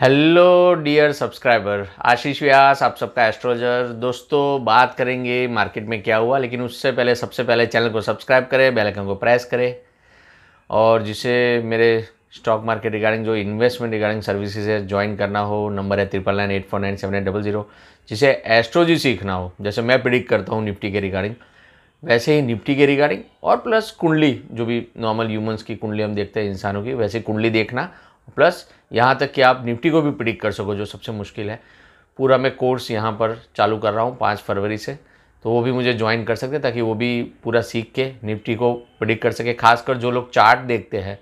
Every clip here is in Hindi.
hello dear subscriber Ashish Vyas आप सबका एस्ट्रोलॉजर दोस्तों बात करेंगे मार्केट में क्या हुआ लेकिन उससे पहले सबसे पहले चैनल को सब्सक्राइब करें बेल आइकन को प्रेस करें और जिसे मेरे स्टॉक मार्केट रिगार्डिंग जो इन्वेस्टमेंट रिगार्डिंग सर्विसेज है ज्वाइन करना हो नंबर है triple nine eight four nine seven eight double zero जिसे एस्ट्रोलॉजी सीखना हो जैसे मैं प्रिडिक्ट करता हूँ निफ्टी के रिगार्डिंग वैसे ही निफ्टी के रिगार्डिंग और प्लस कुंडली जो भी नॉर्मल ह्यूमंस की कुंडली हम देखते हैं इंसानों की वैसे कुंडली देखना प्लस यहाँ तक कि आप निफ्टी को भी प्रिडिक कर सको जो सबसे मुश्किल है पूरा मैं कोर्स यहाँ पर चालू कर रहा हूँ पाँच फरवरी से तो वो भी मुझे ज्वाइन कर सकते हैं ताकि वो भी पूरा सीख के निफ्टी को प्रिडिक कर सके खासकर जो लोग चार्ट देखते हैं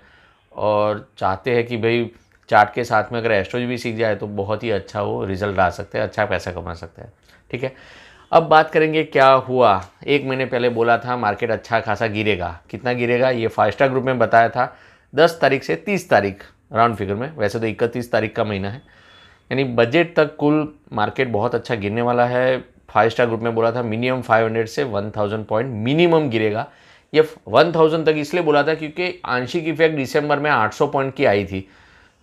और चाहते हैं कि भाई चार्ट के साथ में अगर एस्ट्रोजी भी सीख जाए तो बहुत ही अच्छा वो रिजल्ट आ सकता है अच्छा पैसा कमा सकते हैं ठीक है अब बात करेंगे क्या हुआ एक महीने पहले बोला था मार्केट अच्छा खासा गिरेगा कितना गिरेगा ये फाइव स्टार ग्रुप में बताया था दस तारीख से तीस तारीख राउंड फिगर में वैसे तो इकतीस तारीख का महीना है यानी बजट तक कुल मार्केट बहुत अच्छा गिरने वाला है फाइव स्टार ग्रुप में बोला था मिनिमम 500 से 1000 पॉइंट मिनिमम गिरेगा ये 1000 तक इसलिए बोला था क्योंकि आंशिक इफेक्ट दिसंबर में 800 पॉइंट की आई थी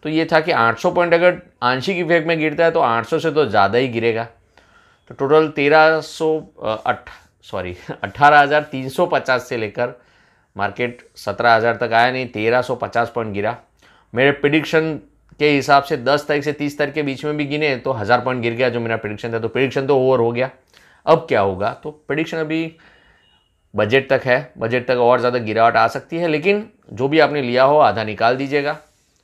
तो ये था कि 800 पॉइंट अगर आंशिक इफेक्ट में गिरता है तो 800 से तो ज़्यादा ही गिरेगा तो टोटल तेरह सौ अठ सॉरी अट्ठारह हज़ार तीन सौ पचास से लेकर मार्केट सत्रह हज़ार तक आया नहीं तेरह सौ पचास पॉइंट गिरा मेरे प्रिडिक्शन के हिसाब से 10 तारीख से 30 तारीख के बीच में भी गिने तो हज़ार पॉइंट गिर गया जो मेरा प्रिडिक्शन था तो प्रिडिक्शन तो ओवर हो गया अब क्या होगा तो प्रिडिक्शन अभी बजट तक है बजट तक और ज़्यादा गिरावट आ सकती है लेकिन जो भी आपने लिया हो आधा निकाल दीजिएगा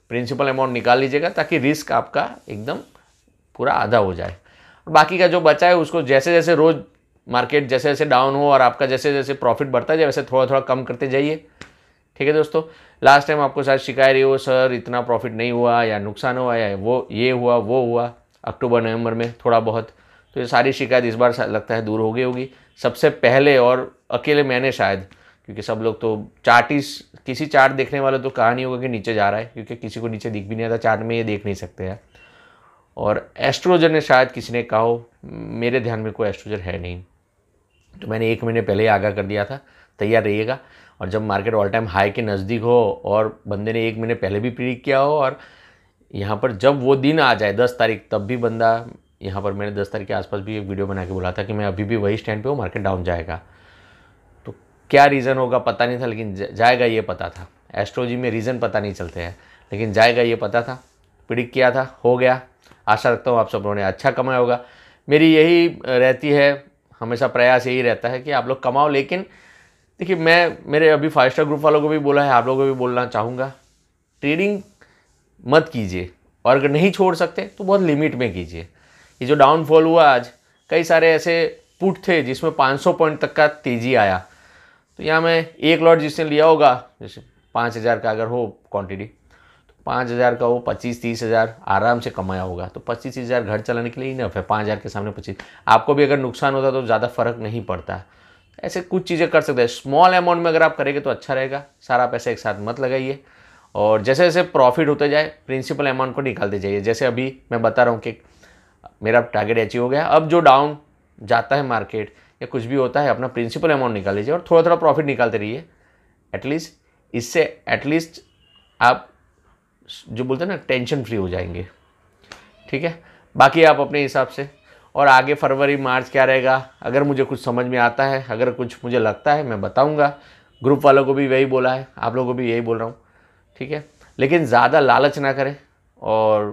प्रिंसिपल अमाउंट निकाल लीजिएगा ताकि रिस्क आपका एकदम पूरा आधा हो जाए और बाकी का जो बचा है उसको जैसे जैसे रोज़ मार्केट जैसे जैसे डाउन हो और आपका जैसे जैसे प्रॉफिट बढ़ता जाए वैसे थोड़ा थोड़ा कम करते जाइए ठीक है दोस्तों लास्ट टाइम आपको शायद शिकायत रही हो सर इतना प्रॉफिट नहीं हुआ या नुकसान हुआ या वो ये हुआ वो हुआ अक्टूबर नवंबर में थोड़ा बहुत तो ये सारी शिकायत इस बार लगता है दूर हो गई होगी सबसे पहले और अकेले मैंने शायद क्योंकि सब लोग तो चार्ट ही किसी चार्ट देखने वाले तो कहा नहीं होगा कि नीचे जा रहा है क्योंकि किसी को नीचे दिख भी नहीं आता चार्ट में ये देख नहीं सकते हैं और एस्ट्रोजर ने शायद किसी ने कहा हो मेरे ध्यान में कोई एस्ट्रोजर है नहीं तो मैंने एक महीने पहले ही आगाह कर दिया था तैयार रहिएगा और जब मार्केट ऑल टाइम हाई के नज़दीक हो और बंदे ने एक महीने पहले भी प्रिडिक्ट किया हो और यहाँ पर जब वो दिन आ जाए दस तारीख तब भी बंदा यहाँ पर मैंने दस तारीख के आसपास भी एक वीडियो बना के बोला था कि मैं अभी भी वही स्टैंड पे हूँ मार्केट डाउन जाएगा तो क्या रीज़न होगा पता नहीं था लेकिन जाएगा ये पता था एस्ट्रोलॉजी में रीज़न पता नहीं चलते हैं लेकिन जाएगा ये पता था प्रिडिक किया था हो गया आशा रखता हूँ आप सब लोगों ने अच्छा कमाया होगा मेरी यही रहती है हमेशा प्रयास यही रहता है कि आप लोग कमाओ लेकिन देखिए मैं मेरे अभी फाइव स्टार ग्रुप वालों को भी बोला है आप लोगों को भी बोलना चाहूँगा ट्रेडिंग मत कीजिए और अगर नहीं छोड़ सकते तो बहुत लिमिट में कीजिए ये जो डाउनफॉल हुआ आज कई सारे ऐसे पुट थे जिसमें 500 पॉइंट तक का तेज़ी आया तो यहाँ मैं एक लॉट जिसने लिया होगा जैसे पाँच हज़ार का अगर हो क्वांटिटी तो पाँच हज़ार का वो पच्चीस तीस हज़ार आराम से कमाया होगा तो पच्चीस हज़ार घर चलाने के लिए ही नफ है पाँच हज़ार के सामने पच्चीस आपको भी अगर नुकसान होता तो ज़्यादा फ़र्क नहीं पड़ता ऐसे कुछ चीज़ें कर सकते हैं स्मॉल अमाउंट में अगर आप करेंगे तो अच्छा रहेगा सारा पैसा एक साथ मत लगाइए और जैसे जैसे प्रॉफिट होते जाए प्रिंसिपल अमाउंट को निकालते जाइए जैसे अभी मैं बता रहा हूँ कि मेरा टारगेट अचीव हो गया अब जो डाउन जाता है मार्केट या कुछ भी होता है अपना प्रिंसिपल अमाउंट निकाल लीजिए और थोड़ा थोड़ा प्रॉफिट निकालते रहिए एटलीस्ट इससे एटलीस्ट आप जो बोलते हैं ना टेंशन फ्री हो जाएंगे ठीक है बाकी आप अपने हिसाब से और आगे फरवरी मार्च क्या रहेगा अगर मुझे कुछ समझ में आता है अगर कुछ मुझे लगता है मैं बताऊँगा ग्रुप वालों को भी वही बोला है आप लोगों को भी यही बोल रहा हूँ ठीक है लेकिन ज़्यादा लालच ना करें और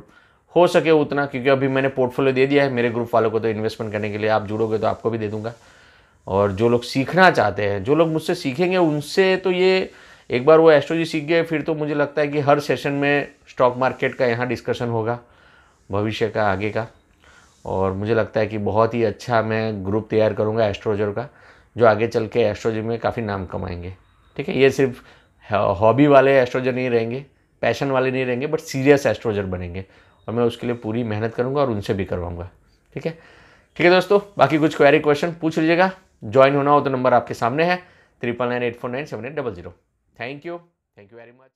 हो सके उतना क्योंकि अभी मैंने पोर्टफोलियो दे दिया है मेरे ग्रुप वालों को तो इन्वेस्टमेंट करने के लिए आप जुड़ोगे तो आपको भी दे दूंगा और जो लोग सीखना चाहते हैं जो लोग मुझसे सीखेंगे उनसे तो ये एक बार वो एस्ट्रोजी सीख गए फिर तो मुझे लगता है कि हर सेशन में स्टॉक मार्केट का यहाँ डिस्कशन होगा भविष्य का आगे का और मुझे लगता है कि बहुत ही अच्छा मैं ग्रुप तैयार करूँगा एस्ट्रोलॉजर का जो आगे चल के एस्ट्रोलॉजी में काफ़ी नाम कमाएंगे ठीक है ये सिर्फ हॉबी वाले एस्ट्रोजर नहीं रहेंगे पैशन वाले नहीं रहेंगे बट सीरियस एस्ट्रोजर बनेंगे और मैं उसके लिए पूरी मेहनत करूँगा और उनसे भी करवाऊँगा ठीक है ठीक है दोस्तों बाकी कुछ क्वेरी क्वेश्चन पूछ लीजिएगा ज्वाइन होना हो तो नंबर आपके सामने है triple nine eight four nine seven eight double zero thank you thank you very much